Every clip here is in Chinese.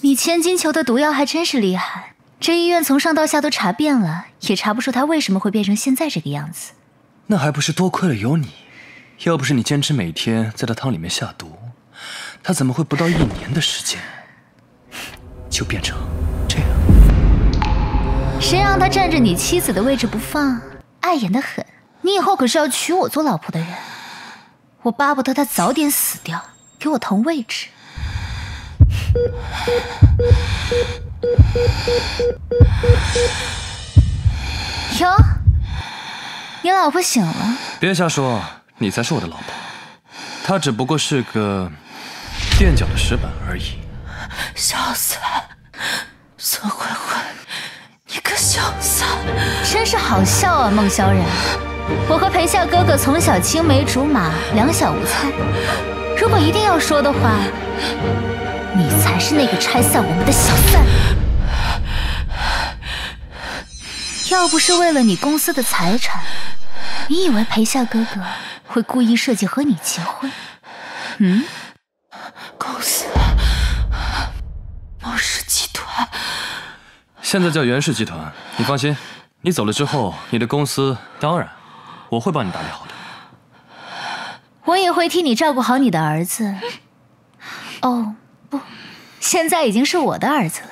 你千金裘的毒药还真是厉害！这医院从上到下都查遍了，也查不出他为什么会变成现在这个样子。那还不是多亏了有你！要不是你坚持每天在他汤里面下毒，他怎么会不到一年的时间？就变成这样。谁让他占着你妻子的位置不放，碍眼的很。你以后可是要娶我做老婆的人，我巴不得他早点死掉，给我腾位置。哟，你老婆醒了？别瞎说，你才是我的老婆，她只不过是个垫脚的石板而已。笑死！孙欢欢，你个小三，真是好笑啊！孟萧然，我和裴夏哥哥从小青梅竹马，两小无猜。如果一定要说的话，你才是那个拆散我们的小三。要不是为了你公司的财产，你以为裴夏哥哥会故意设计和你结婚？嗯，公司。孟氏集团现在叫袁氏集团，你放心，你走了之后，你的公司当然我会帮你打理好的，我也会替你照顾好你的儿子。哦不，现在已经是我的儿子了，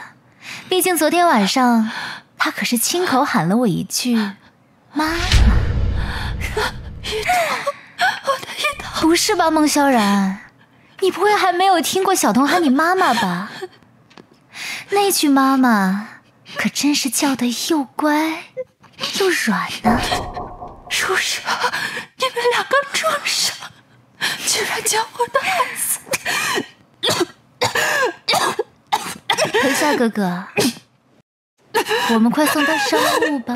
毕竟昨天晚上他可是亲口喊了我一句“妈妈”。玉彤，我的玉彤，不是吧，孟萧然，你不会还没有听过小童喊你妈妈吧？那句“妈妈”可真是叫的又乖又软呢。畜生！你们两个畜生，居然将我的孩子！裴夏哥哥，我们快送他上路吧。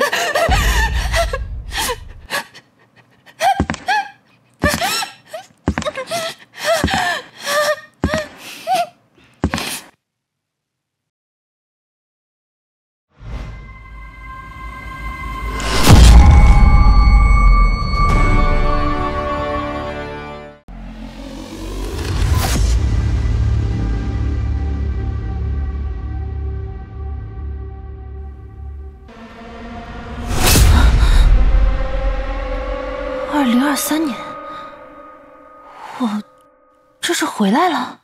回来了，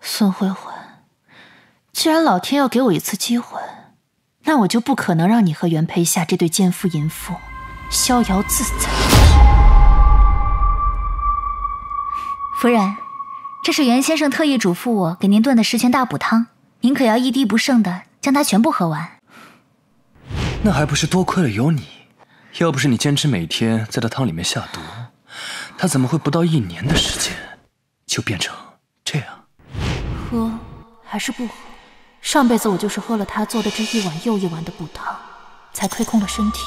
孙慧慧。既然老天要给我一次机会，那我就不可能让你和原配下这对奸夫淫妇逍遥自在。夫人，这是袁先生特意嘱咐我给您炖的十全大补汤，您可要一滴不剩的将它全部喝完。那还不是多亏了有你。要不是你坚持每天在他汤里面下毒，他怎么会不到一年的时间就变成这样？喝还是不喝？上辈子我就是喝了他做的这一碗又一碗的补汤，才亏空了身体，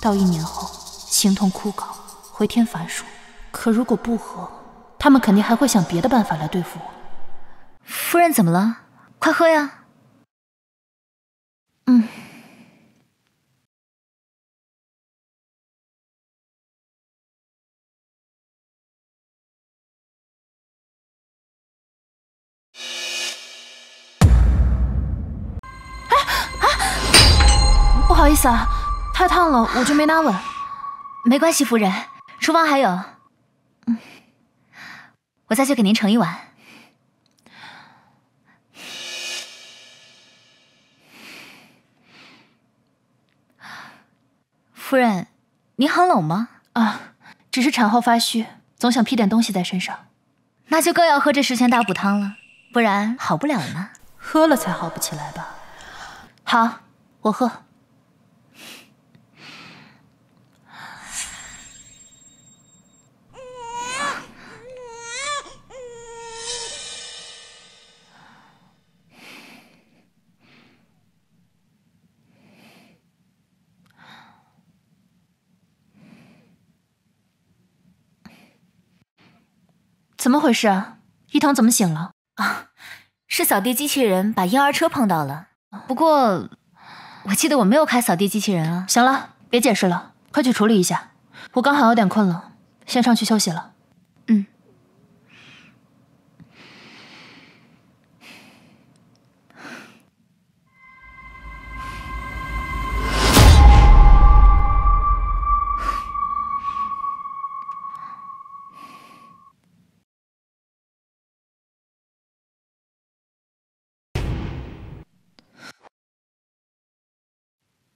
到一年后形同枯槁，回天乏术。可如果不喝，他们肯定还会想别的办法来对付我。夫人怎么了？快喝呀！不好意思啊，太烫了，我就没拿稳。没关系，夫人，厨房还有，我再去给您盛一碗。夫人，您很冷吗？啊，只是产后发虚，总想披点东西在身上。那就更要喝这十全大补汤了，不然好不了呢。喝了才好不起来吧？好，我喝。怎么回事啊？一桐怎么醒了啊？是扫地机器人把婴儿车碰到了。不过，我记得我没有开扫地机器人啊。行了，别解释了，快去处理一下。我刚好有点困了，先上去休息了。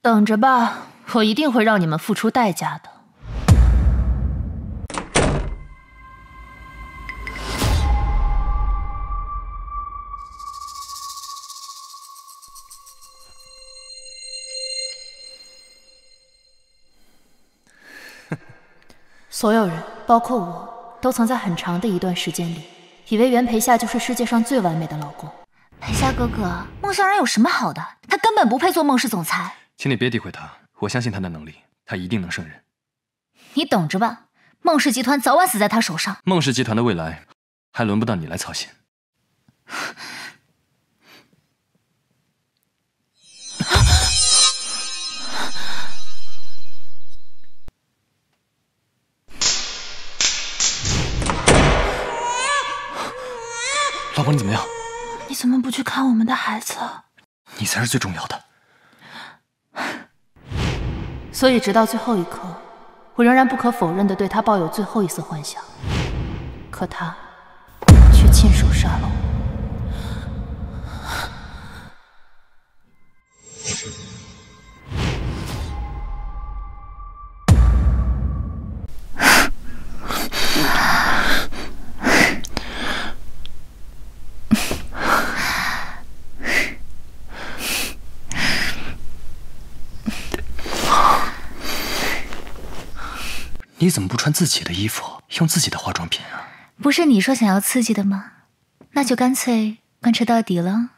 等着吧，我一定会让你们付出代价的。所有人，包括我都曾在很长的一段时间里，以为袁培夏就是世界上最完美的老公。培夏哥哥，孟向然有什么好的？他根本不配做孟氏总裁。请你别诋毁他，我相信他的能力，他一定能胜任。你等着吧，孟氏集团早晚死在他手上。孟氏集团的未来，还轮不到你来操心。老婆，你怎么样？你怎么不去看我们的孩子？你才是最重要的。所以，直到最后一刻，我仍然不可否认地对他抱有最后一丝幻想。可他。你怎么不穿自己的衣服，用自己的化妆品啊？不是你说想要刺激的吗？那就干脆贯彻到底了。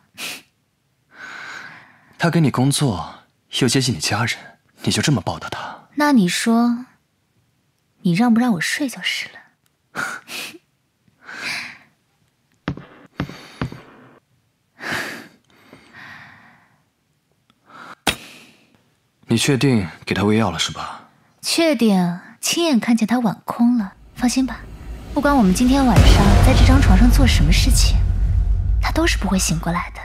他给你工作，又接近你家人，你就这么报答他？那你说，你让不让我睡就是了。你确定给他喂药了是吧？确定。亲眼看见他晚空了，放心吧，不管我们今天晚上在这张床上做什么事情，他都是不会醒过来的。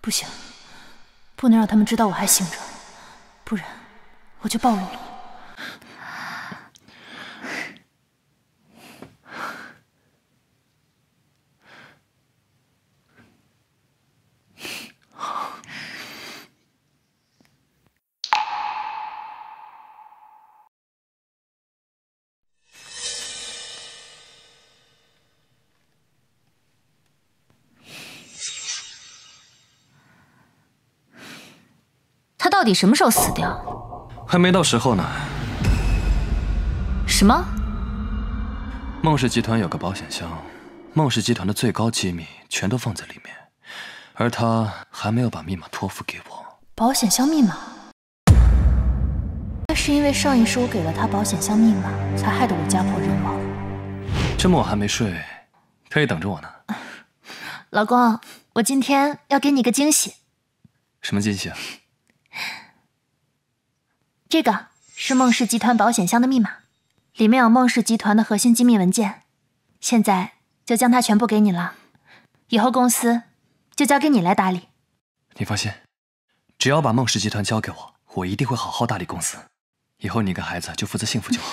不行，不能让他们知道我还醒着，不然我就暴露了。你什么时候死掉？还没到时候呢。什么？孟氏集团有个保险箱，孟氏集团的最高机密全都放在里面，而他还没有把密码托付给我。保险箱密码？那是因为上一世我给了他保险箱密码，才害得我家破人亡。这么晚还没睡，特意等着我呢。老公，我今天要给你个惊喜。什么惊喜？啊？这个是孟氏集团保险箱的密码，里面有孟氏集团的核心机密文件，现在就将它全部给你了。以后公司就交给你来打理。你放心，只要把孟氏集团交给我，我一定会好好打理公司。以后你跟孩子就负责幸福就好。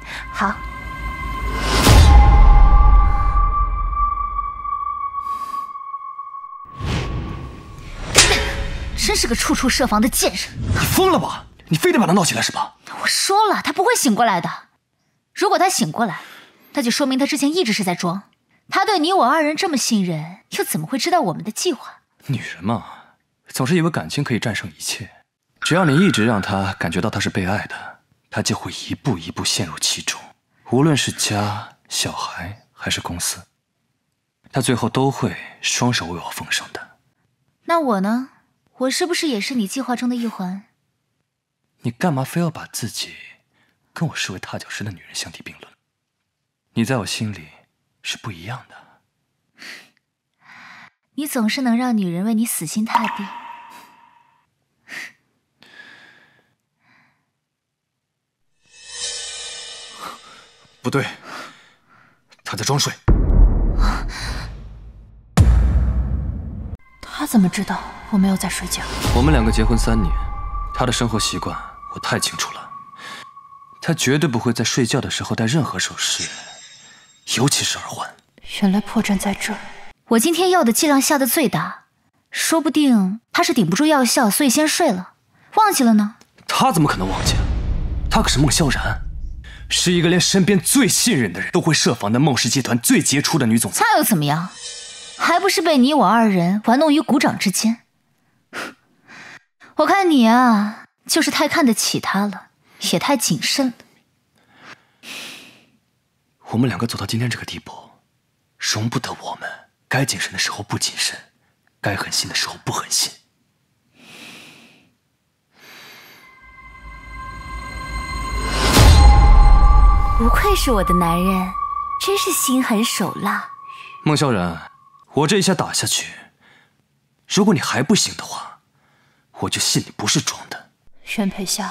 好。真是个处处设防的贱人！你疯了吧？你非得把他闹起来是吧？我说了，他不会醒过来的。如果他醒过来，那就说明他之前一直是在装。他对你我二人这么信任，又怎么会知道我们的计划？女人嘛，总是以为感情可以战胜一切。只要你一直让他感觉到他是被爱的，他就会一步一步陷入其中。无论是家、小孩还是公司，他最后都会双手为我奉上的。那我呢？我是不是也是你计划中的一环？你干嘛非要把自己跟我视为踏脚石的女人相提并论？你在我心里是不一样的。你总是能让女人为你死心塌地。不对，他在装睡。他 怎么知道我没有在睡觉？我们两个结婚三年。他的生活习惯我太清楚了，他绝对不会在睡觉的时候戴任何首饰，尤其是耳环。原来破绽在这儿。我今天药的剂量下的最大，说不定他是顶不住药效，所以先睡了，忘记了呢。他怎么可能忘记？他可是孟萧然，是一个连身边最信任的人都会设防的孟氏集团最杰出的女总裁。那又怎么样？还不是被你我二人玩弄于股掌之间。我看你啊，就是太看得起他了，也太谨慎了。我们两个走到今天这个地步，容不得我们该谨慎的时候不谨慎，该狠心的时候不狠心。不愧是我的男人，真是心狠手辣。孟萧然，我这一下打下去，如果你还不行的话。我就信你不是装的，原佩夏，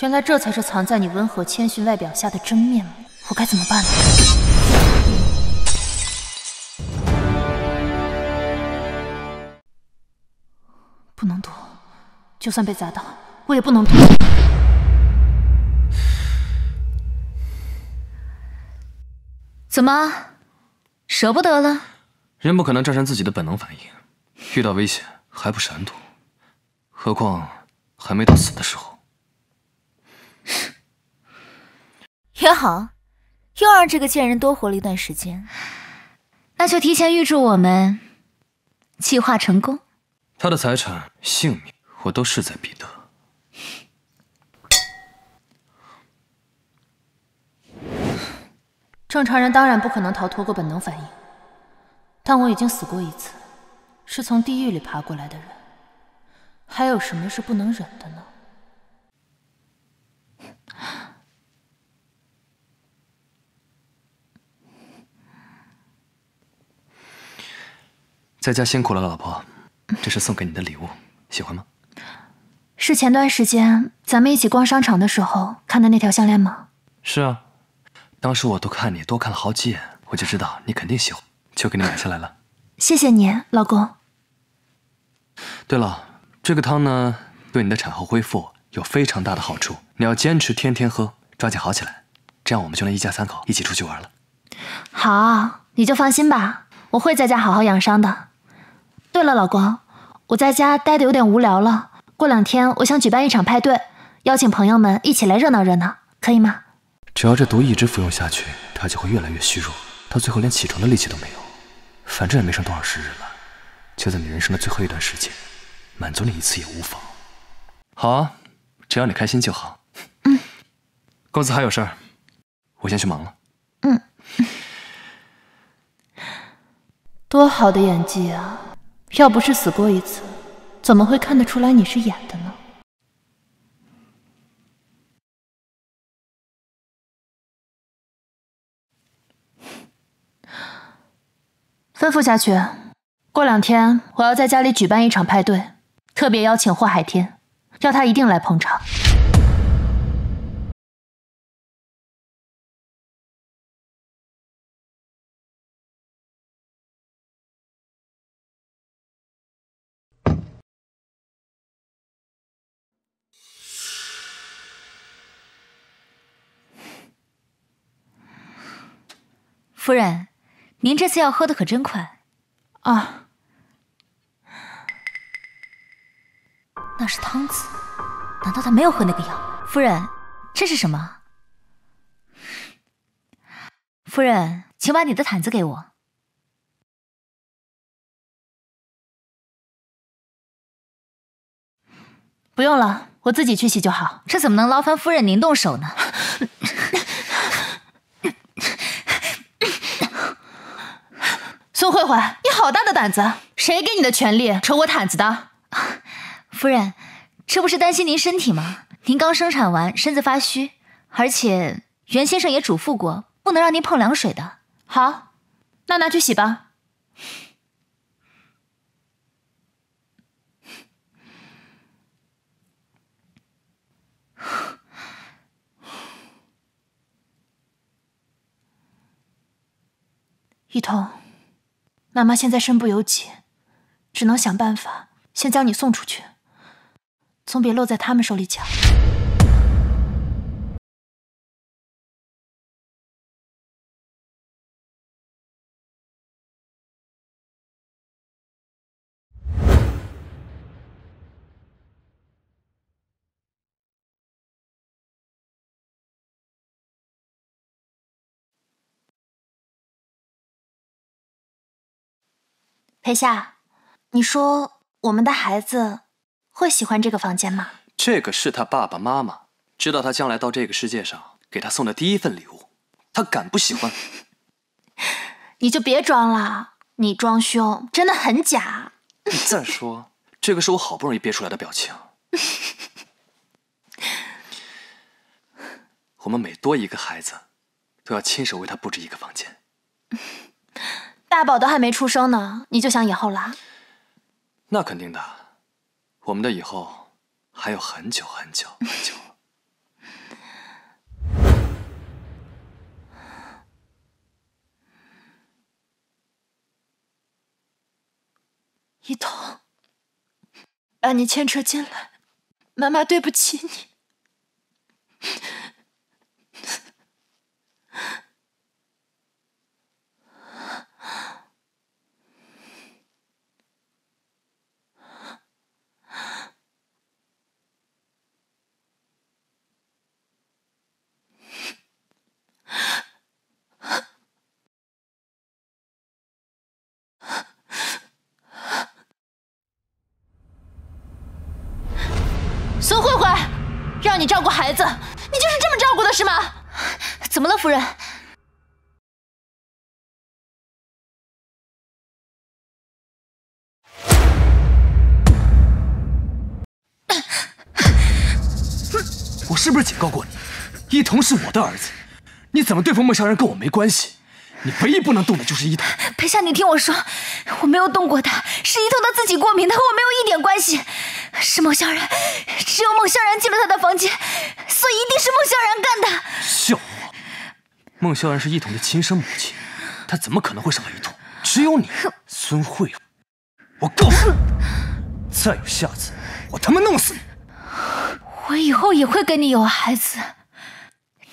原来这才是藏在你温和谦逊外表下的真面目。我该怎么办呢？不能躲，就算被砸到，我也不能躲。怎么，舍不得了？人不可能战胜自己的本能反应，遇到危险还不闪躲？何况还没到死的时候，也 好，又让这个贱人多活了一段时间。那就提前预祝我们计划成功。他的财产、性命，我都势在必得。正常人当然不可能逃脱过本能反应，但我已经死过一次，是从地狱里爬过来的人。还有什么是不能忍的呢？在家辛苦了，老婆。这是送给你的礼物，喜欢吗？是前段时间咱们一起逛商场的时候看的那条项链吗？是啊，当时我都看你多看了好几眼，我就知道你肯定喜欢，就给你买下来了。谢谢你，老公。对了。这个汤呢，对你的产后恢复有非常大的好处，你要坚持天天喝，抓紧好起来，这样我们就能一家三口一起出去玩了。好，你就放心吧，我会在家好好养伤的。对了，老公，我在家待得有点无聊了，过两天我想举办一场派对，邀请朋友们一起来热闹热闹，可以吗？只要这毒一直服用下去，他就会越来越虚弱，到最后连起床的力气都没有。反正也没剩多少时日了，就在你人生的最后一段时间。满足你一次也无妨。好啊，只要你开心就好。嗯。公子还有事儿，我先去忙了。嗯。多好的演技啊！要不是死过一次，怎么会看得出来你是演的呢？吩咐下去，过两天我要在家里举办一场派对。特别邀请霍海天，要他一定来捧场。夫人，您这次要喝的可真快啊！是汤子，难道他没有喝那个药？夫人，这是什么？夫人，请把你的毯子给我。不用了，我自己去洗就好。这怎么能劳烦夫人您动手呢？孙 慧慧，你好大的胆子！谁给你的权利扯我毯子的？夫人，这不是担心您身体吗？您刚生产完，身子发虚，而且袁先生也嘱咐过，不能让您碰凉水的。好，那拿去洗吧。一彤，妈妈现在身不由己，只能想办法先将你送出去。总比落在他们手里强。裴夏，你说我们的孩子？会喜欢这个房间吗？这个是他爸爸妈妈知道他将来到这个世界上给他送的第一份礼物，他敢不喜欢？你就别装了，你装凶真的很假。再说，这个是我好不容易憋出来的表情。我们每多一个孩子，都要亲手为他布置一个房间。大宝都还没出生呢，你就想以后了？那肯定的。我们的以后还有很久很久很久。一桐，把你牵扯进来，妈妈对不起你。孙慧慧，让你照顾孩子，你就是这么照顾的，是吗？怎么了，夫人？我是不是警告过你？一桐是我的儿子，你怎么对付陌生人跟我没关系。你唯一不能动的就是一桐。裴夏，你听我说，我没有动过他，是一桐他自己过敏他和我没有一点关系。是孟萧然，只有孟萧然进了他的房间，所以一定是孟萧然干的。笑话，孟萧然是一统的亲生母亲，他怎么可能会伤害一统？只有你，孙慧，我告诉你，再有下次，我他妈弄死你！我以后也会跟你有孩子，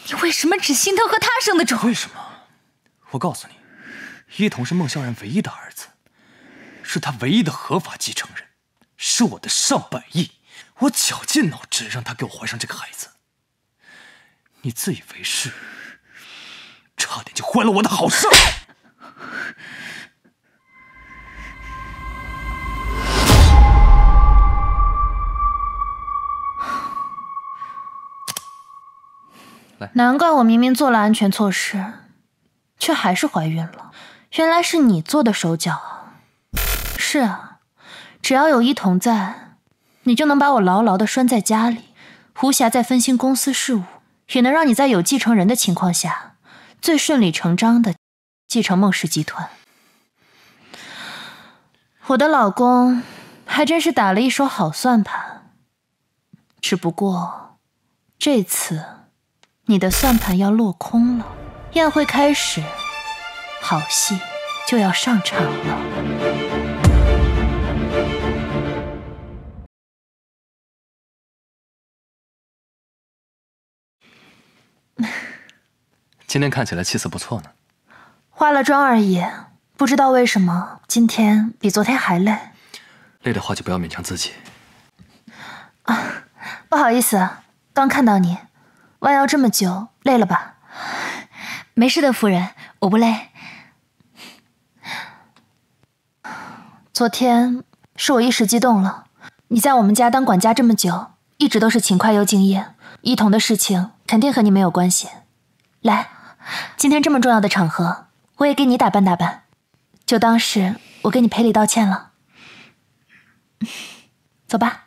你为什么只心疼和他生的种？为什么？我告诉你，一统是孟萧然唯一的儿子，是他唯一的合法继承人。是我的上百亿，我绞尽脑汁让他给我怀上这个孩子，你自以为是，差点就坏了我的好事。难怪我明明做了安全措施，却还是怀孕了，原来是你做的手脚啊！是啊。只要有一瞳在，你就能把我牢牢的拴在家里，无暇再分心公司事务，也能让你在有继承人的情况下，最顺理成章的继承孟氏集团。我的老公还真是打了一手好算盘，只不过，这次，你的算盘要落空了。宴会开始，好戏就要上场了。今天看起来气色不错呢，化了妆而已。不知道为什么今天比昨天还累，累的话就不要勉强自己。啊，不好意思，刚看到你，弯腰这么久累了吧？没事的，夫人，我不累。昨天是我一时激动了。你在我们家当管家这么久，一直都是勤快又敬业。一同的事情肯定和你没有关系。来。今天这么重要的场合，我也给你打扮打扮，就当是我给你赔礼道歉了。走吧。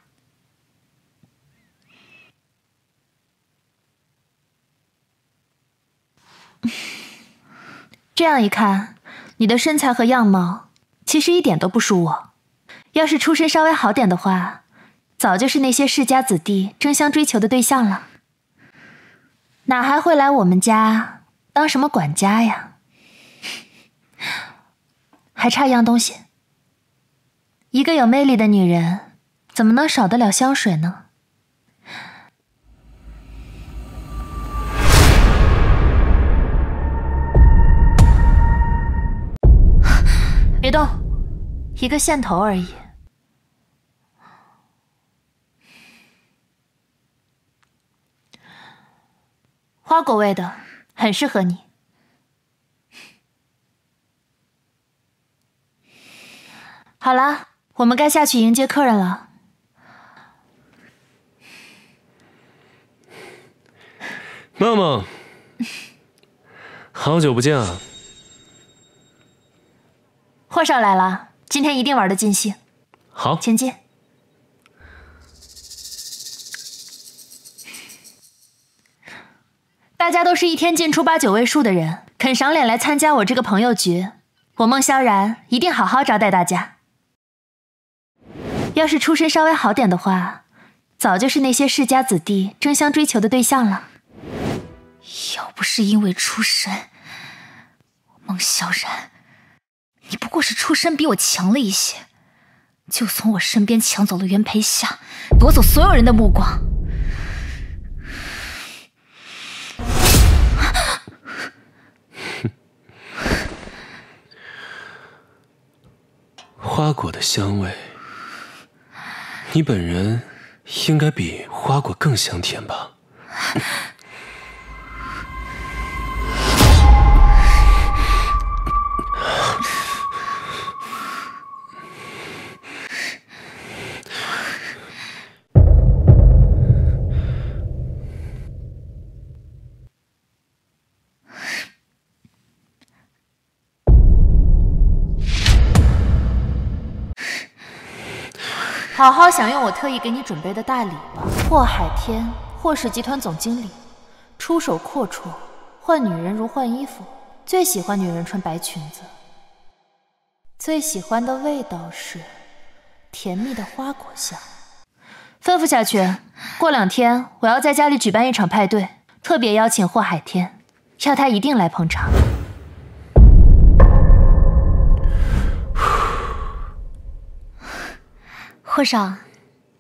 这样一看，你的身材和样貌其实一点都不输我。要是出身稍微好点的话，早就是那些世家子弟争相追求的对象了，哪还会来我们家？当什么管家呀？还差一样东西。一个有魅力的女人怎么能少得了香水呢？别动，一个线头而已。花果味的。很适合你。好了，我们该下去迎接客人了。梦梦，好久不见啊！霍少来了，今天一定玩的尽兴。好，请进。大家都是一天进出八九位数的人，肯赏脸来参加我这个朋友局，我孟萧然一定好好招待大家。要是出身稍微好点的话，早就是那些世家子弟争相追求的对象了。要不是因为出身，孟萧然，你不过是出身比我强了一些，就从我身边抢走了袁培夏，夺走所有人的目光。花果的香味，你本人应该比花果更香甜吧。好好享用我特意给你准备的大礼吧，霍海天，霍氏集团总经理，出手阔绰，换女人如换衣服，最喜欢女人穿白裙子，最喜欢的味道是甜蜜的花果香。吩咐下去，过两天我要在家里举办一场派对，特别邀请霍海天，要他一定来捧场。霍少，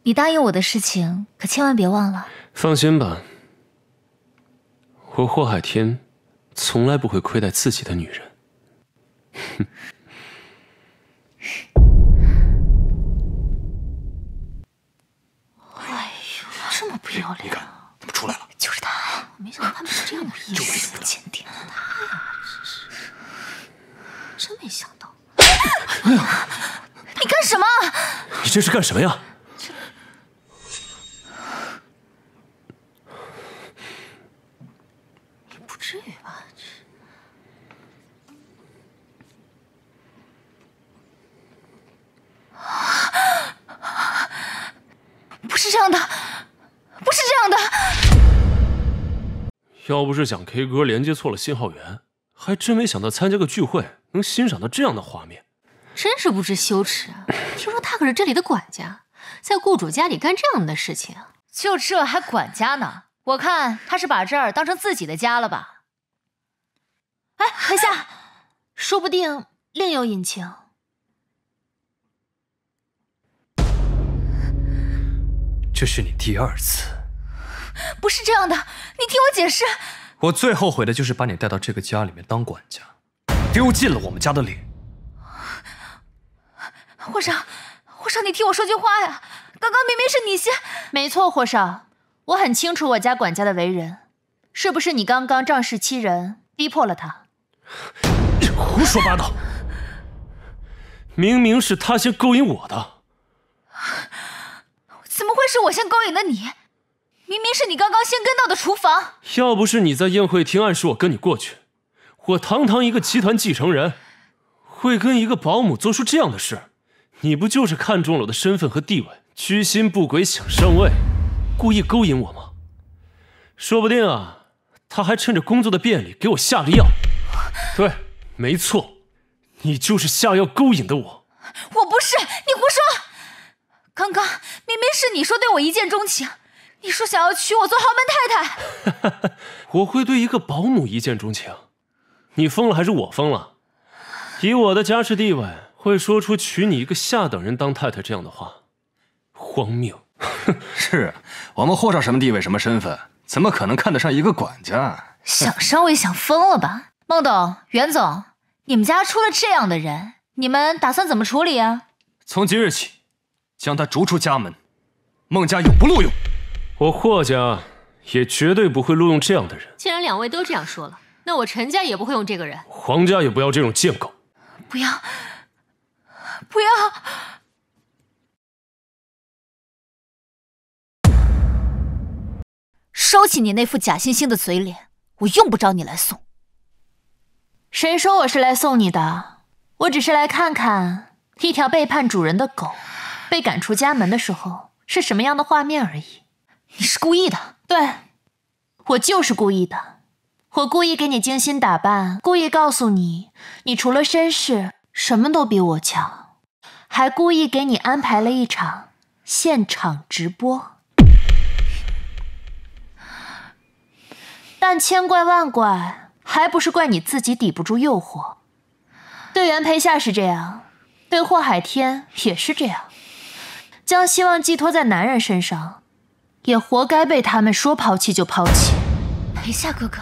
你答应我的事情可千万别忘了。放心吧，我霍海天从来不会亏待自己的女人。哎呦，这么不要脸！你怎么出来了？就是他呀！没想到他们是这样的意思，就凭不检点，他呀，真没想到。哎呦！你干什么？你这是干什么呀？不至于吧？不是这样的，不是这样的。要不是想 K 歌连接错了信号源，还真没想到参加个聚会能欣赏到这样的画面。真是不知羞耻！啊！听说他可是这里的管家，在雇主家里干这样的事情，就这还管家呢？我看他是把这儿当成自己的家了吧？哎，韩夏，说不定另有隐情。这是你第二次，不是这样的，你听我解释。我最后悔的就是把你带到这个家里面当管家，丢尽了我们家的脸。霍少，霍少，你替我说句话呀！刚刚明明是你先……没错，霍少，我很清楚我家管家的为人，是不是你刚刚仗势欺人，逼迫了他？胡说八道！明明是他先勾引我的，怎么会是我先勾引的你？明明是你刚刚先跟到的厨房。要不是你在宴会厅暗示我跟你过去，我堂堂一个集团继承人，会跟一个保姆做出这样的事？你不就是看中了我的身份和地位，居心不轨，想上位，故意勾引我吗？说不定啊，他还趁着工作的便利给我下了药。对，没错，你就是下药勾引的我。我不是，你胡说！刚刚明明是你说对我一见钟情，你说想要娶我做豪门太太。我会对一个保姆一见钟情？你疯了还是我疯了？以我的家世地位。会说出娶你一个下等人当太太这样的话，荒谬！是啊，我们霍少什么地位，什么身份，怎么可能看得上一个管家？想上位想疯了吧，孟董、袁总，你们家出了这样的人，你们打算怎么处理啊？从今日起，将他逐出家门，孟家永不录用，我霍家也绝对不会录用这样的人。既然两位都这样说了，那我陈家也不会用这个人，黄家也不要这种贱狗，不要。不要！收起你那副假惺惺的嘴脸，我用不着你来送。谁说我是来送你的？我只是来看看一条背叛主人的狗被赶出家门的时候是什么样的画面而已。你是故意的，对，我就是故意的。我故意给你精心打扮，故意告诉你，你除了身世，什么都比我强。还故意给你安排了一场现场直播，但千怪万怪，还不是怪你自己抵不住诱惑？对袁培夏是这样，对霍海天也是这样。将希望寄托在男人身上，也活该被他们说抛弃就抛弃。裴夏哥哥，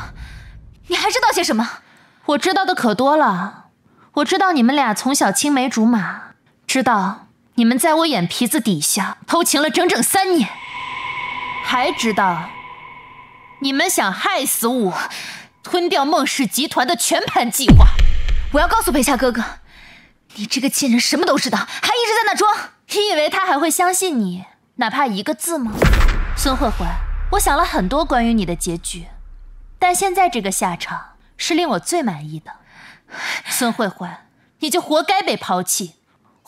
你还知道些什么？我知道的可多了，我知道你们俩从小青梅竹马。知道你们在我眼皮子底下偷情了整整三年，还知道你们想害死我，吞掉孟氏集团的全盘计划。我要告诉裴夏哥哥，你这个贱人什么都知道，还一直在那装。你以为他还会相信你哪怕一个字吗？孙慧慧，我想了很多关于你的结局，但现在这个下场是令我最满意的。孙慧慧，你就活该被抛弃。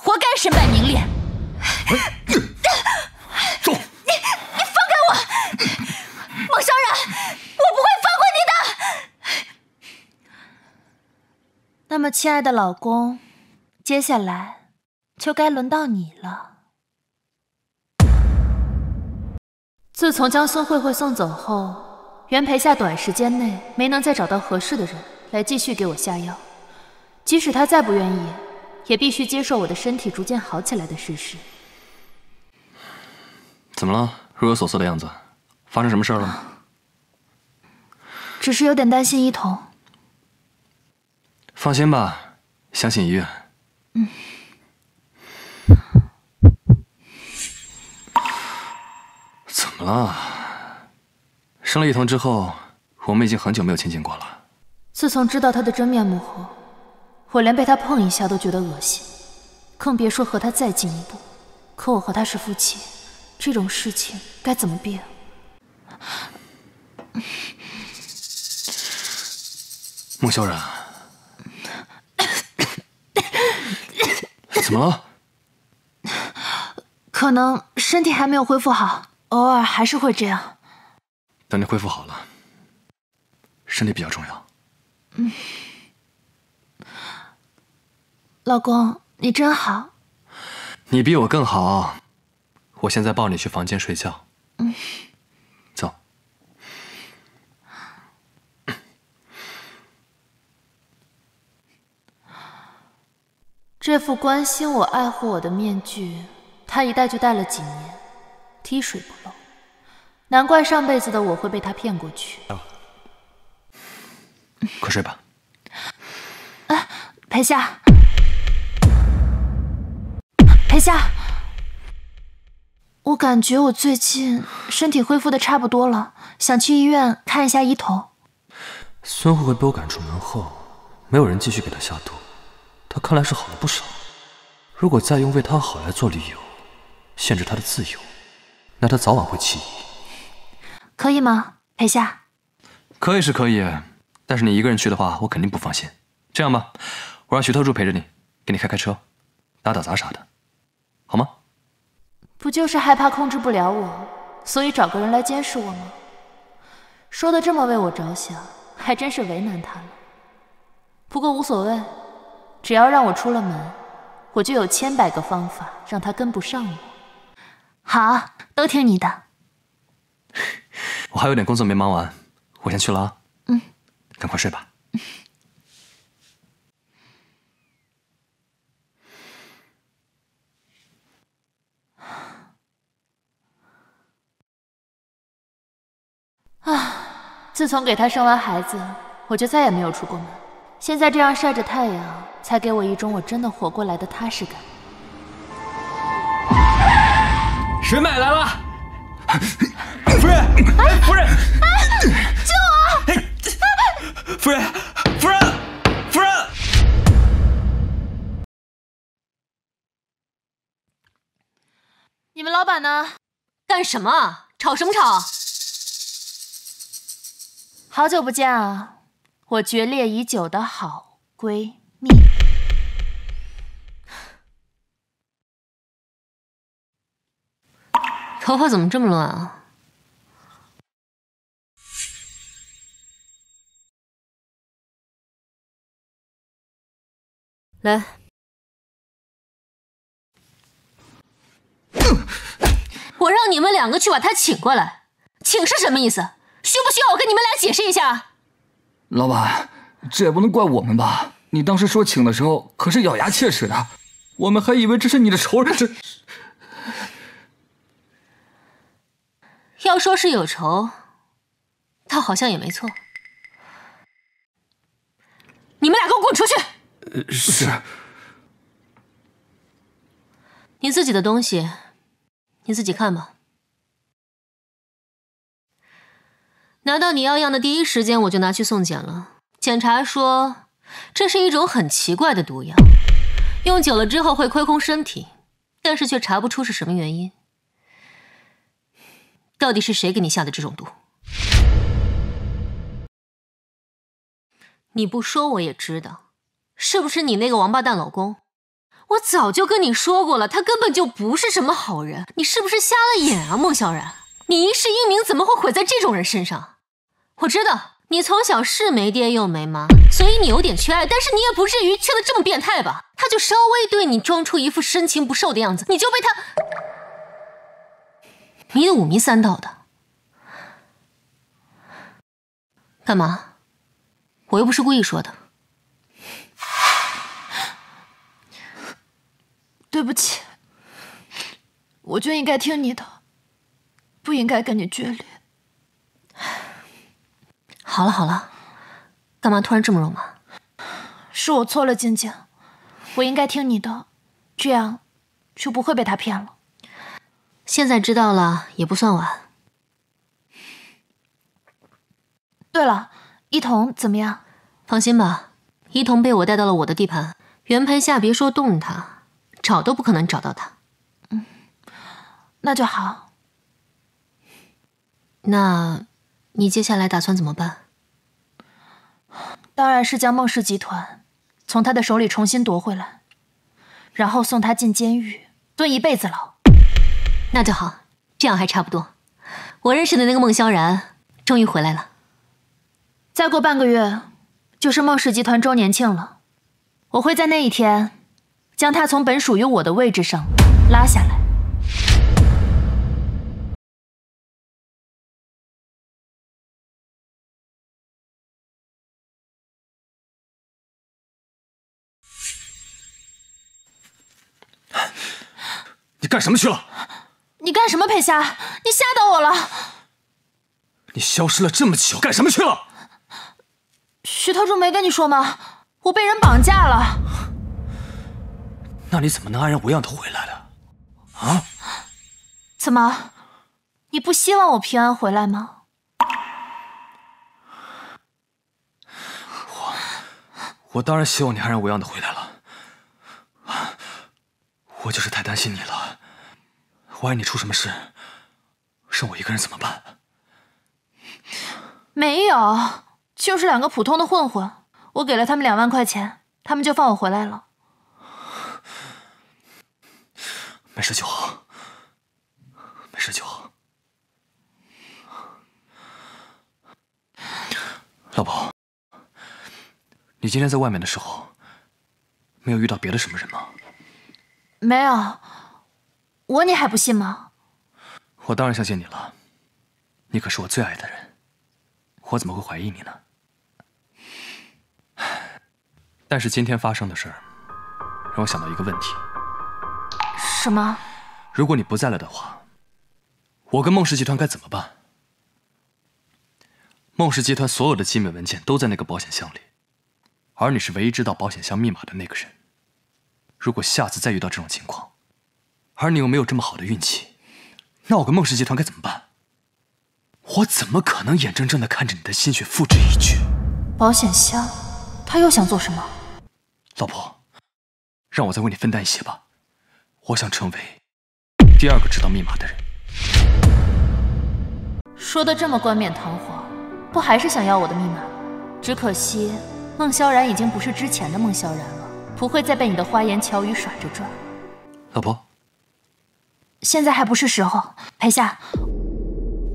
活该身败名裂！走，你你放开我！孟少然，我不会放过你的。那么，亲爱的老公，接下来就该轮到你了。自从将孙慧慧送走后，袁培夏短时间内没能再找到合适的人来继续给我下药，即使他再不愿意。也必须接受我的身体逐渐好起来的事实。怎么了？若有所思的样子，发生什么事了？只是有点担心一桐。放心吧，相信医院。嗯。怎么了？生了一桐之后，我们已经很久没有亲近过了。自从知道他的真面目后。我连被他碰一下都觉得恶心，更别说和他再进一步。可我和他是夫妻，这种事情该怎么避？孟萧然，怎么了？可能身体还没有恢复好，偶尔还是会这样。等你恢复好了，身体比较重要。嗯。老公，你真好，你比我更好。我现在抱你去房间睡觉。嗯，走。这副关心我、爱护我的面具，他一戴就戴了几年，滴水不漏，难怪上辈子的我会被他骗过去。快睡吧。哎，裴夏。裴夏，我感觉我最近身体恢复的差不多了，想去医院看一下医头。孙慧慧被我赶出门后，没有人继续给她下毒，她看来是好了不少。如果再用为她好来做理由，限制她的自由，那她早晚会起疑。可以吗，裴夏？可以是可以，但是你一个人去的话，我肯定不放心。这样吧，我让徐特助陪着你，给你开开车，打打杂啥的。好吗？不就是害怕控制不了我，所以找个人来监视我吗？说的这么为我着想，还真是为难他了。不过无所谓，只要让我出了门，我就有千百个方法让他跟不上我。好，都听你的。我还有点工作没忙完，我先去了啊。嗯，赶快睡吧。啊！自从给他生完孩子，我就再也没有出过门。现在这样晒着太阳，才给我一种我真的活过来的踏实感。水买来了。夫人。哎，夫人。哎，救我！夫人，夫人，夫人。你们老板呢？干什么？吵什么吵？好久不见啊，我决裂已久的好闺蜜。头发怎么这么乱啊？来，我让你们两个去把她请过来。请是什么意思？需不需要我跟你们俩解释一下？老板，这也不能怪我们吧？你当时说请的时候可是咬牙切齿的，我们还以为这是你的仇人。这要说是有仇，倒好像也没错。你们俩给我滚出去！是。你自己的东西，你自己看吧。拿到你要样的第一时间我就拿去送检了？检查说这是一种很奇怪的毒药，用久了之后会亏空身体，但是却查不出是什么原因。到底是谁给你下的这种毒？你不说我也知道，是不是你那个王八蛋老公？我早就跟你说过了，他根本就不是什么好人。你是不是瞎了眼啊，孟小然？你一世英名怎么会毁在这种人身上？我知道你从小是没爹又没妈，所以你有点缺爱，但是你也不至于缺的这么变态吧？他就稍微对你装出一副深情不寿的样子，你就被他迷得五迷三道的，干嘛？我又不是故意说的，对不起，我就应该听你的，不应该跟你决裂。好了好了，干嘛突然这么肉麻？是我错了，静静，我应该听你的，这样就不会被他骗了。现在知道了也不算晚。对了，一桐怎么样？放心吧，一桐被我带到了我的地盘，袁盘下别说动他，找都不可能找到他。嗯，那就好。那。你接下来打算怎么办？当然是将孟氏集团从他的手里重新夺回来，然后送他进监狱蹲一辈子牢。那就好，这样还差不多。我认识的那个孟萧然终于回来了。再过半个月就是孟氏集团周年庆了，我会在那一天将他从本属于我的位置上拉下来。干什么去了？你干什么？裴夏，你吓到我了！你消失了这么久，干什么去了？徐特助没跟你说吗？我被人绑架了。那你怎么能安然无恙的回来的？啊？怎么？你不希望我平安回来吗？我，我当然希望你安然无恙的回来了。我就是太担心你了。我爱你，出什么事，剩我一个人怎么办？没有，就是两个普通的混混，我给了他们两万块钱，他们就放我回来了。没事就好，没事就好。老婆，你今天在外面的时候，没有遇到别的什么人吗？没有。我你还不信吗？我当然相信你了，你可是我最爱的人，我怎么会怀疑你呢？但是今天发生的事儿让我想到一个问题。什么？如果你不在了的话，我跟孟氏集团该怎么办？孟氏集团所有的机密文件都在那个保险箱里，而你是唯一知道保险箱密码的那个人。如果下次再遇到这种情况，而你又没有这么好的运气，那我跟孟氏集团该怎么办？我怎么可能眼睁睁地看着你的心血付之一炬？保险箱，他又想做什么？老婆，让我再为你分担一些吧。我想成为第二个知道密码的人。说的这么冠冕堂皇，不还是想要我的密码？只可惜，孟萧然已经不是之前的孟萧然了，不会再被你的花言巧语耍着转。老婆。现在还不是时候，裴夏，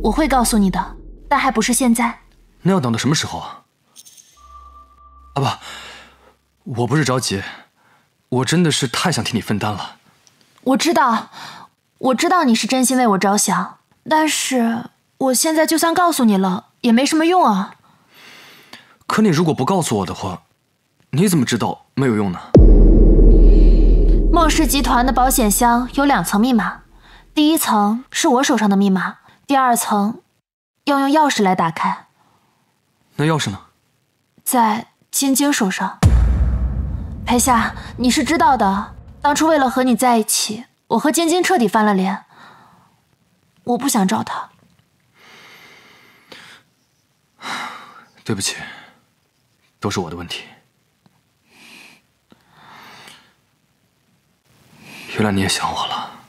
我会告诉你的，但还不是现在。那要等到什么时候啊？啊不，我不是着急，我真的是太想替你分担了。我知道，我知道你是真心为我着想，但是我现在就算告诉你了，也没什么用啊。可你如果不告诉我的话，你怎么知道没有用呢？孟氏集团的保险箱有两层密码。第一层是我手上的密码，第二层要用钥匙来打开。那钥匙呢？在晶晶手上。裴夏，你是知道的，当初为了和你在一起，我和晶晶彻底翻了脸。我不想找他。对不起，都是我的问题。原来你也想我了。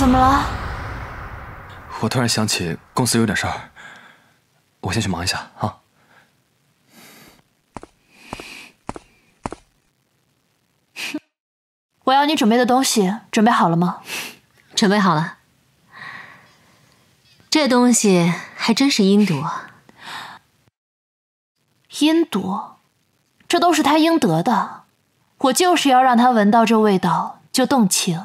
怎么了？我突然想起公司有点事儿，我先去忙一下啊。我要你准备的东西准备好了吗？准备好了。这东西还真是阴毒啊！阴毒，这都是他应得的。我就是要让他闻到这味道就动情。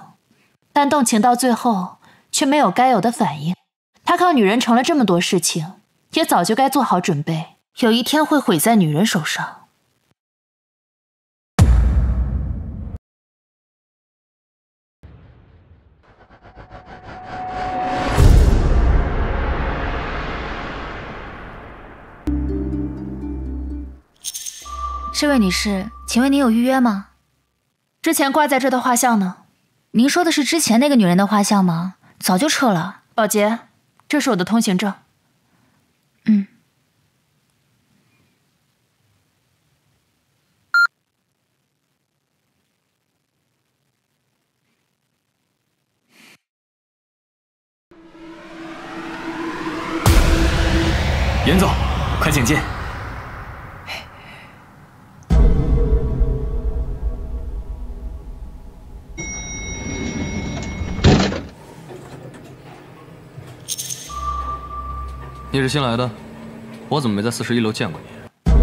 但动情到最后却没有该有的反应，他靠女人成了这么多事情，也早就该做好准备，有一天会毁在女人手上。这位女士，请问您有预约吗？之前挂在这的画像呢？您说的是之前那个女人的画像吗？早就撤了。保洁，这是我的通行证。嗯。严总，快请进。你是新来的，我怎么没在四十一楼见过你？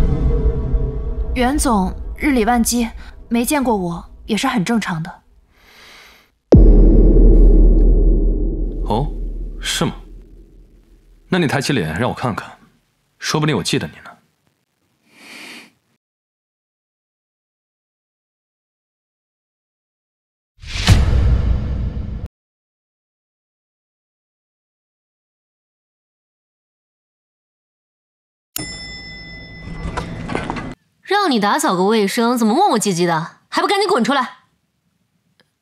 袁总日理万机，没见过我也是很正常的。哦，是吗？那你抬起脸让我看看，说不定我记得你呢。你打扫个卫生，怎么磨磨唧唧的？还不赶紧滚出来！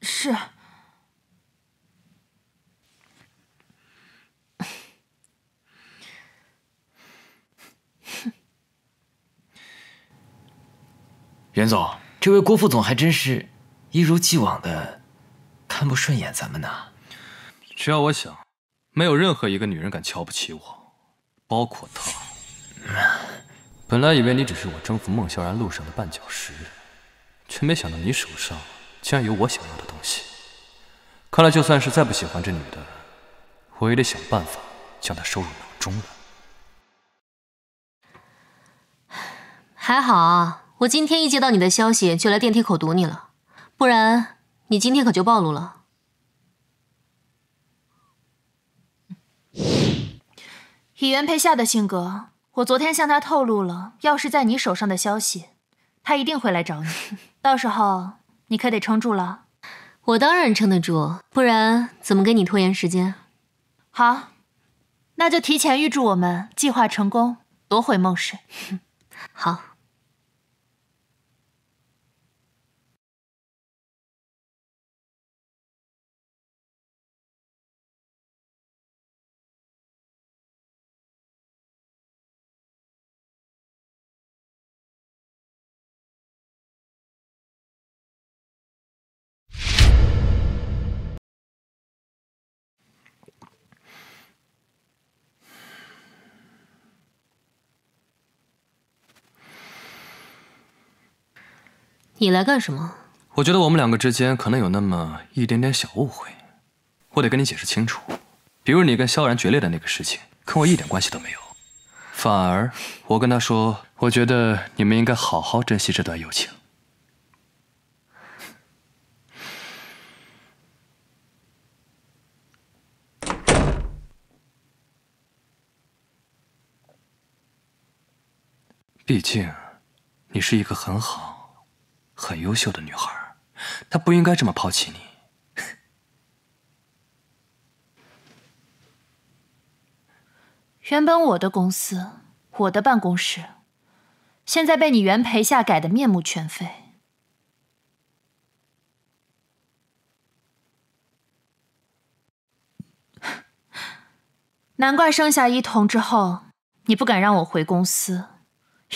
是。袁总，这位郭副总还真是一如既往的看不顺眼咱们呢。只要我想，没有任何一个女人敢瞧不起我，包括她。本来以为你只是我征服孟萧然路上的绊脚石，却没想到你手上竟然有我想要的东西。看来就算是再不喜欢这女的，我也得想办法将她收入囊中了。还好啊，我今天一接到你的消息就来电梯口堵你了，不然你今天可就暴露了。以原配夏的性格。我昨天向他透露了钥匙在你手上的消息，他一定会来找你，到时候你可得撑住了。我当然撑得住，不然怎么给你拖延时间？好，那就提前预祝我们计划成功，夺回孟氏。好。你来干什么？我觉得我们两个之间可能有那么一点点小误会，我得跟你解释清楚。比如你跟萧然决裂的那个事情，跟我一点关系都没有。反而我跟他说，我觉得你们应该好好珍惜这段友情。毕竟，你是一个很好。很优秀的女孩，她不应该这么抛弃你。原本我的公司，我的办公室，现在被你袁培夏改的面目全非。难怪生下一童之后，你不敢让我回公司，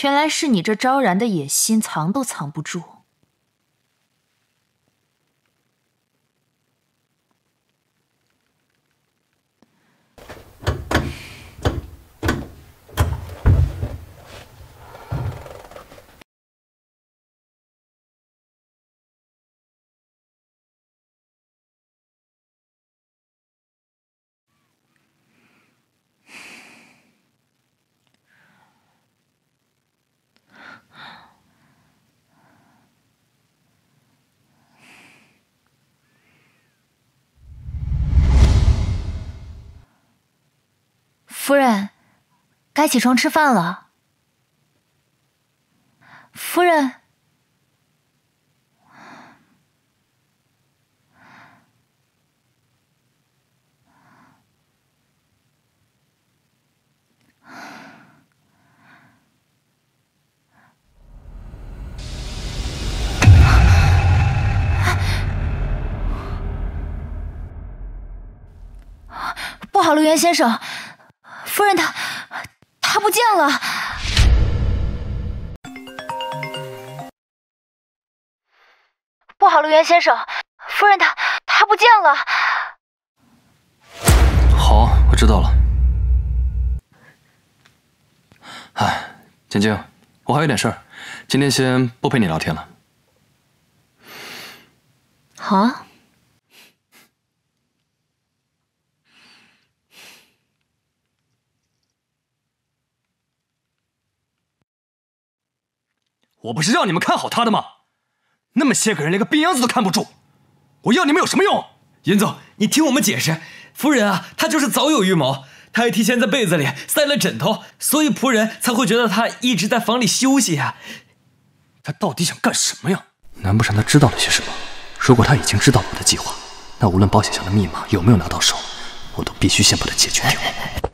原来是你这昭然的野心藏都藏不住。该起床吃饭了，夫人。不好了，袁先生，夫人她。他不见了！不好了，袁先生，夫人她她不见了！好，我知道了。哎，晶晶，我还有点事儿，今天先不陪你聊天了。好。我不是让你们看好他的吗？那么些个人连个病秧子都看不住，我要你们有什么用？尹总，你听我们解释，夫人啊，她就是早有预谋，她还提前在被子里塞了枕头，所以仆人才会觉得她一直在房里休息呀。她到底想干什么呀？难不成她知道了些什么？如果她已经知道了我的计划，那无论保险箱的密码有没有拿到手，我都必须先把它解决掉。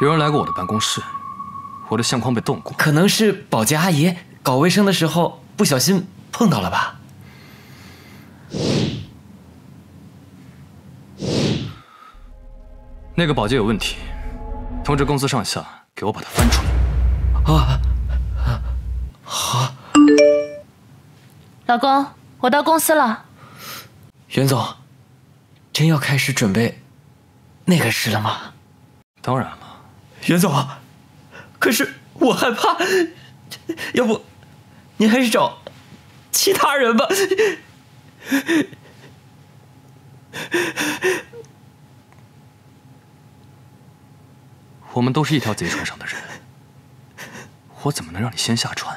有人来过我的办公室，我的相框被动过，可能是保洁阿姨搞卫生的时候不小心碰到了吧。那个保洁有问题，通知公司上下给我把它翻出来。啊，好，老公，我到公司了。袁总，真要开始准备那个事了吗？当然。袁总，可是我害怕，要不您还是找其他人吧。我们都是一条贼船上的人，我怎么能让你先下船？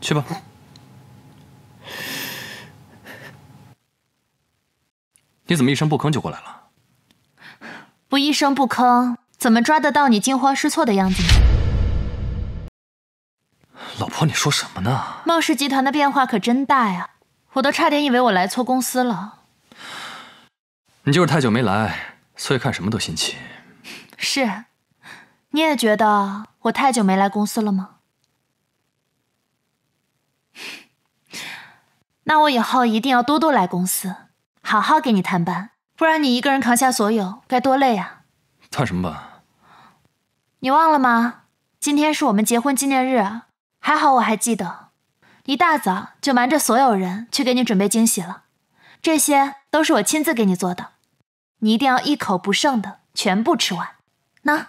去吧。你怎么一声不吭就过来了？不一声不吭，怎么抓得到你惊慌失措的样子？呢？老婆，你说什么呢？孟氏集团的变化可真大呀，我都差点以为我来错公司了。你就是太久没来，所以看什么都新奇。是，你也觉得我太久没来公司了吗？那我以后一定要多多来公司，好好给你探班。不然你一个人扛下所有，该多累啊！叹什么叹？你忘了吗？今天是我们结婚纪念日啊！还好我还记得，一大早就瞒着所有人去给你准备惊喜了。这些都是我亲自给你做的，你一定要一口不剩的全部吃完。喏。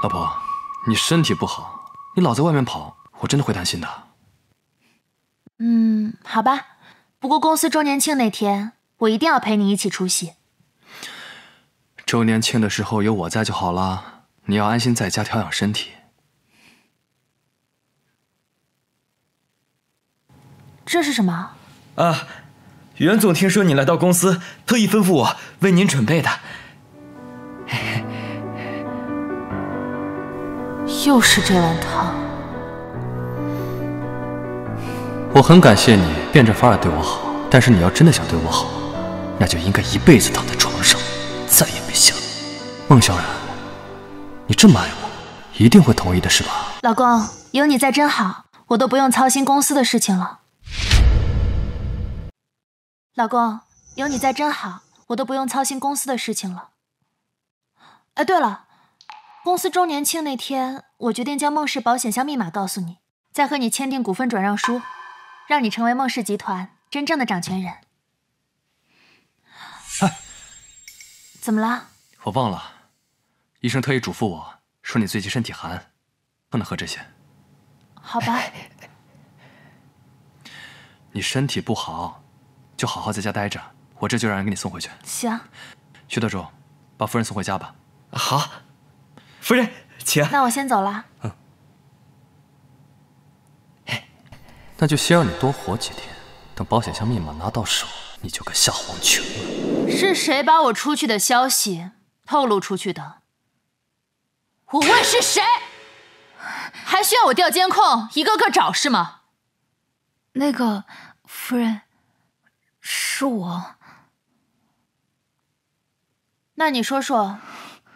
老婆，你身体不好，你老在外面跑，我真的会担心的。嗯，好吧，不过公司周年庆那天，我一定要陪你一起出席。周年庆的时候有我在就好了，你要安心在家调养身体。这是什么？啊，袁总听说你来到公司，特意吩咐我为您准备的。嘿嘿。又是这碗汤。我很感谢你变着法儿对我好，但是你要真的想对我好，那就应该一辈子躺在床上，再也别想。孟小冉，你这么爱我，一定会同意的是吧？老公，有你在真好，我都不用操心公司的事情了。老公，有你在真好，我都不用操心公司的事情了。哎，对了。公司周年庆那天，我决定将孟氏保险箱密码告诉你，再和你签订股份转让书，让你成为孟氏集团真正的掌权人。哎，怎么了？我忘了，医生特意嘱咐我说你最近身体寒，不能喝这些。好吧。你身体不好，就好好在家待着，我这就让人给你送回去。行。徐德忠，把夫人送回家吧。好。夫人，请。那我先走了。嗯。那就先让你多活几天，等保险箱密码拿到手，你就该下黄泉了。是谁把我出去的消息透露出去的？我问是谁？还需要我调监控，一个个找是吗？那个夫人，是我。那你说说，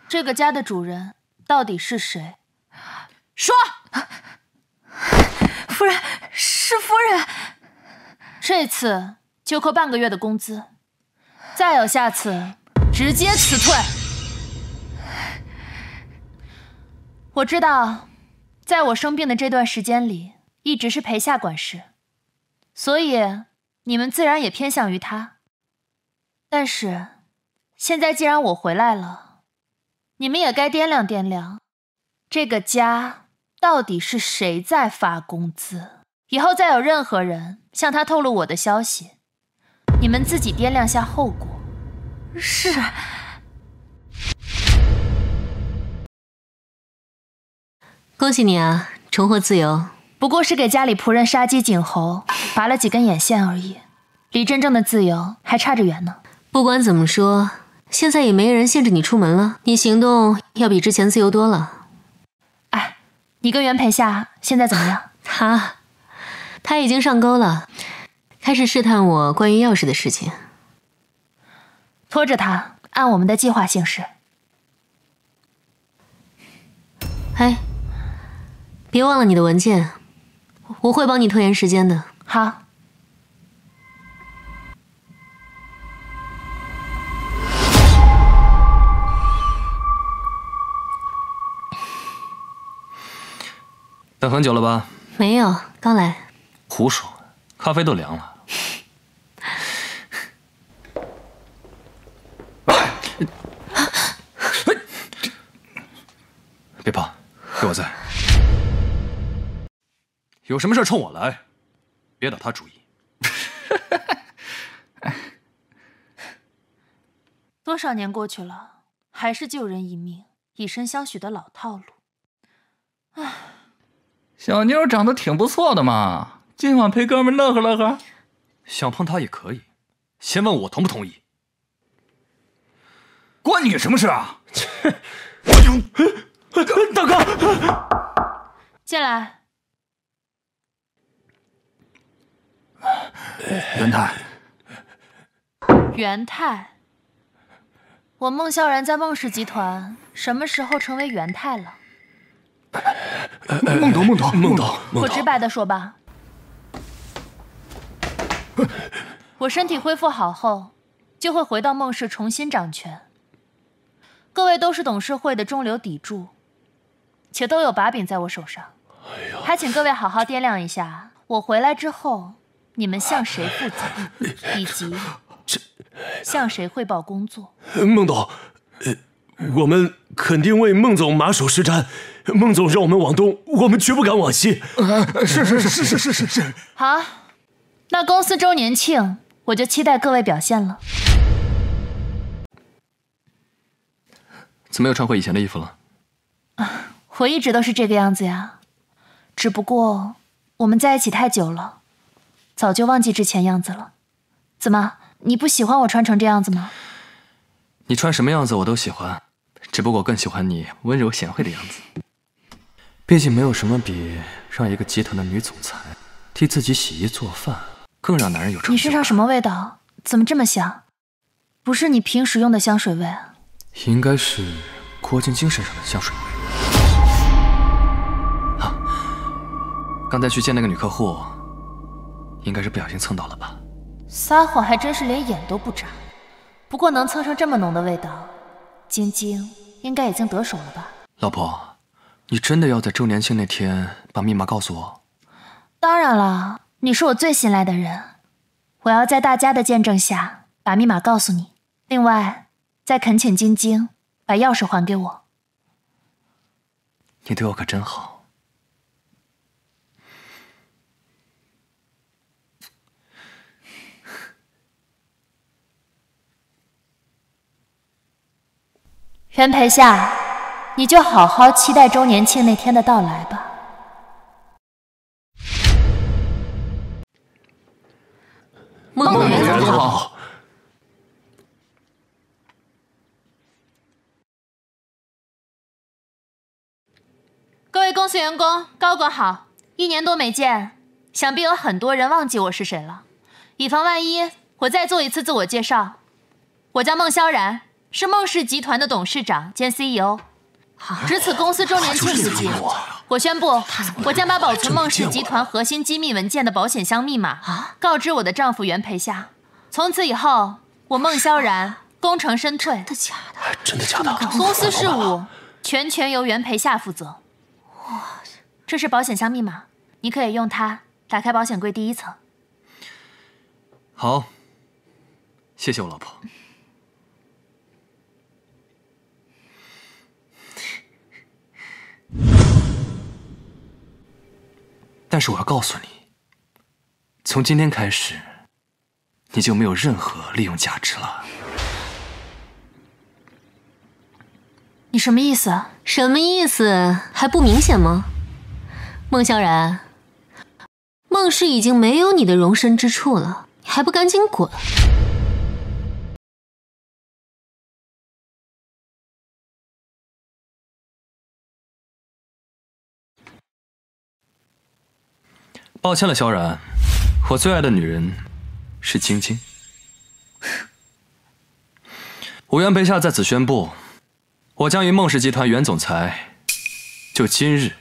这个家的主人？到底是谁？说，夫人是夫人。这次就扣半个月的工资，再有下次直接辞退。我知道，在我生病的这段时间里，一直是陪下管事，所以你们自然也偏向于他。但是现在既然我回来了。你们也该掂量掂量，这个家到底是谁在发工资。以后再有任何人向他透露我的消息，你们自己掂量下后果。是。恭喜你啊，重获自由。不过是给家里仆人杀鸡儆猴，拔了几根眼线而已，离真正的自由还差着远呢。不管怎么说。现在也没人限制你出门了，你行动要比之前自由多了。哎，你跟袁培夏现在怎么样？他 他已经上钩了，开始试探我关于钥匙的事情。拖着他，按我们的计划行事。哎，别忘了你的文件，我会帮你拖延时间的。好。等很久了吧？没有，刚来。胡说，咖啡都凉了。别怕，有我在。有什么事冲我来，别打他主意。多少年过去了，还是救人一命、以身相许的老套路。唉。小妞长得挺不错的嘛，今晚陪哥们乐呵乐呵。想碰她也可以，先问我同不同意。关你什么事啊？切！大哥，进来。元太。元太，我孟萧然在孟氏集团什么时候成为元太了？孟总，孟总，孟总，我直白的说吧，我身体恢复好后，就会回到孟氏重新掌权。各位都是董事会的中流砥柱，且都有把柄在我手上，还请各位好好掂量一下，我回来之后，你们向谁负责，以及向谁汇报工作。孟董，呃。我们肯定为孟总马首是瞻，孟总让我们往东，我们绝不敢往西。是是是是是是是。好，那公司周年庆，我就期待各位表现了。怎么又穿回以前的衣服了？我一直都是这个样子呀，只不过我们在一起太久了，早就忘记之前样子了。怎么，你不喜欢我穿成这样子吗？你穿什么样子我都喜欢，只不过更喜欢你温柔贤惠的样子。毕竟没有什么比让一个集团的女总裁替自己洗衣做饭更让男人有成就你身上什么味道？怎么这么香？不是你平时用的香水味？应该是郭晶晶身上的香水味。啊，刚才去见那个女客户，应该是不小心蹭到了吧？撒谎还真是连眼都不眨。不过能蹭上这么浓的味道，晶晶应该已经得手了吧？老婆，你真的要在周年庆那天把密码告诉我？当然了，你是我最信赖的人，我要在大家的见证下把密码告诉你。另外，再恳请晶晶把钥匙还给我。你对我可真好。袁培夏，你就好好期待周年庆那天的到来吧。孟总好，各位公司员工、高管好，一年多没见，想必有很多人忘记我是谁了。以防万一，我再做一次自我介绍，我叫孟萧然。是孟氏集团的董事长兼 CEO，好。值此公司周年庆之际，我宣布，我将把保存孟氏集团核心机密文件的保险箱密码告知我的丈夫袁培夏。从此以后，我孟萧然功成身退。真的假的？真的假的？公司事务全权由袁培夏负责。哇，这是保险箱密码，你可以用它打开保险柜第一层。好，谢谢我老婆。但是我要告诉你，从今天开始，你就没有任何利用价值了。你什么意思？什么意思还不明显吗？孟萧然，孟氏已经没有你的容身之处了，你还不赶紧滚！抱歉了，萧然，我最爱的女人是晶晶。五原陪下，在此宣布，我将与孟氏集团原总裁就今日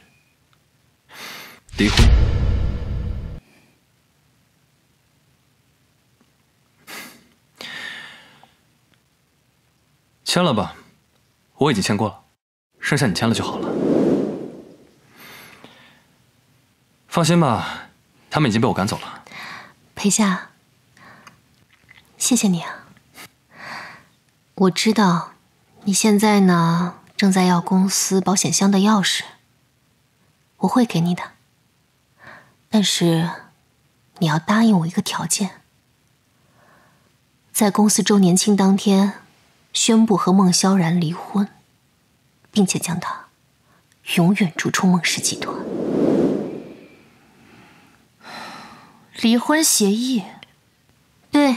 离婚。签了吧，我已经签过了，剩下你签了就好了。放心吧。他们已经被我赶走了，裴夏，谢谢你啊！我知道，你现在呢正在要公司保险箱的钥匙，我会给你的。但是，你要答应我一个条件：在公司周年庆当天，宣布和孟萧然离婚，并且将他永远逐出孟氏集团。离婚协议，对，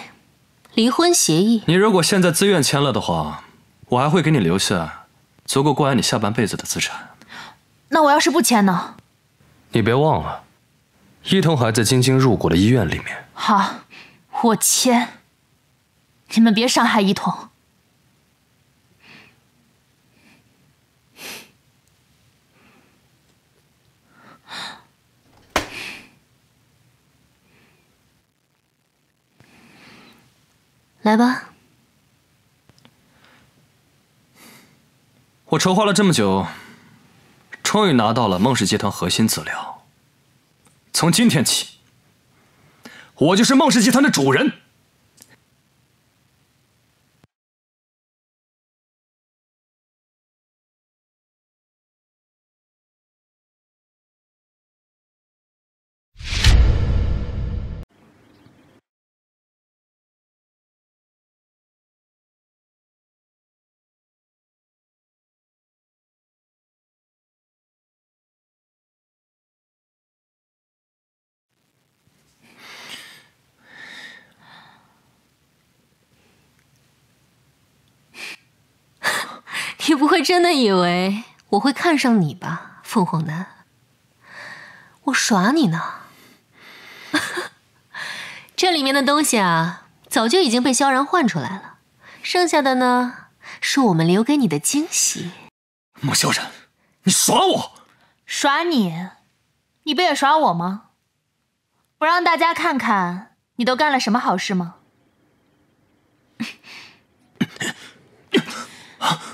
离婚协议。你如果现在自愿签了的话，我还会给你留下足够过完你下半辈子的资产。那我要是不签呢？你别忘了，一彤还在晶晶入股的医院里面。好，我签。你们别伤害一彤。来吧，我筹划了这么久，终于拿到了孟氏集团核心资料。从今天起，我就是孟氏集团的主人。真的以为我会看上你吧，凤凰男？我耍你呢！这里面的东西啊，早就已经被萧然换出来了，剩下的呢，是我们留给你的惊喜。莫萧然，你耍我？耍你？你不也耍我吗？我让大家看看，你都干了什么好事吗？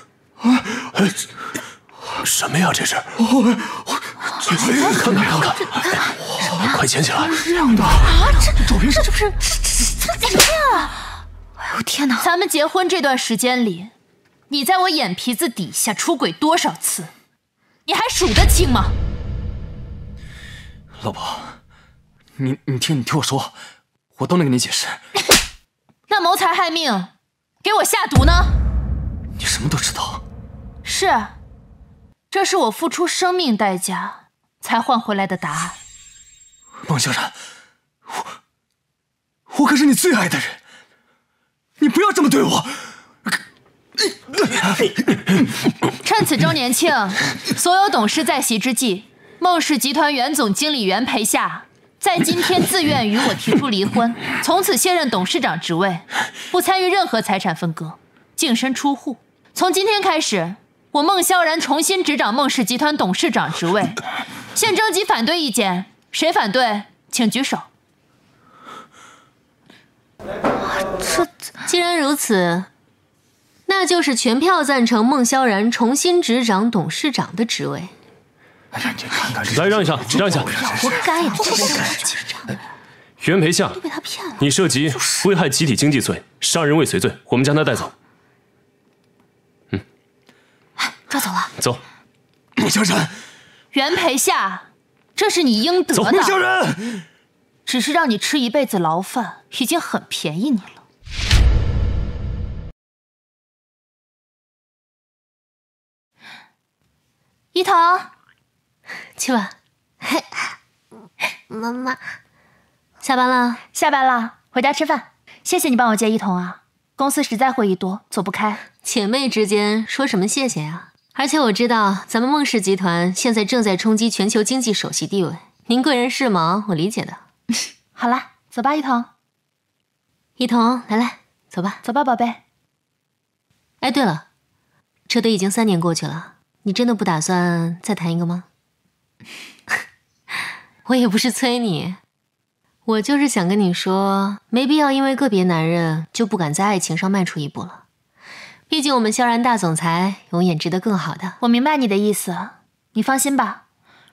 哎，什么呀这是？我，看看看看，快捡起来！这样的啊，这照片是不是是是是样啊？哎呦天哪！咱们结婚这段时间里，你在我眼皮子底下出轨多少次，你还数得清吗？老婆，你你听你听我说，我都能跟你解释。那谋财害命，给我下毒呢？你什么都知道。是，这是我付出生命代价才换回来的答案。孟香然，我，我可是你最爱的人，你不要这么对我！趁此周年庆，所有董事在席之际，孟氏集团原总经理袁培夏在今天自愿与我提出离婚，从此卸任董事长职位，不参与任何财产分割，净身出户。从今天开始。我孟萧然重新执掌孟氏集团董事长职位，现征集反对意见，谁反对请举手。这……既然如此，那就是全票赞成孟萧然重新执掌董事长的职位。哎呀，你看看来，让一下，让一下。活该，活该！袁培夏，你涉及危害集体经济罪、杀人未遂罪，我们将他带走。抓走了。走，穆小山。袁培夏，这是你应得的。穆萧山，只是让你吃一辈子牢饭，已经很便宜你了。一彤，亲吻。妈妈，下班了，下班了，回家吃饭。谢谢你帮我接一彤啊，公司实在会议多，走不开。姐妹之间说什么谢谢呀？而且我知道，咱们孟氏集团现在正在冲击全球经济首席地位。您贵人事忙，我理解的。好了，走吧，一彤。一彤，来来，走吧，走吧，宝贝。哎，对了，这都已经三年过去了，你真的不打算再谈一个吗？我也不是催你，我就是想跟你说，没必要因为个别男人就不敢在爱情上迈出一步了。毕竟我们萧然大总裁永远值得更好的。我明白你的意思，你放心吧。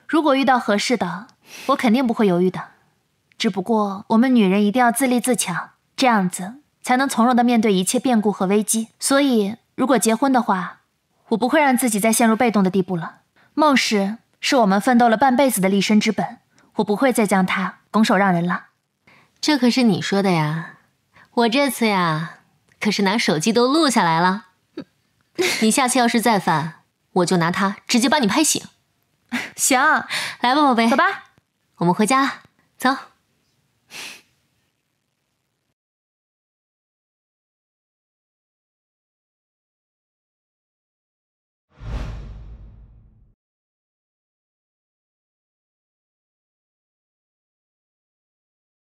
如果遇到合适的，我肯定不会犹豫的。只不过我们女人一定要自立自强，这样子才能从容的面对一切变故和危机。所以如果结婚的话，我不会让自己再陷入被动的地步了。孟氏是我们奋斗了半辈子的立身之本，我不会再将它拱手让人了。这可是你说的呀，我这次呀，可是拿手机都录下来了。你下次要是再犯，我就拿它直接把你拍醒。行，来吧，宝贝，走吧，我们回家，走。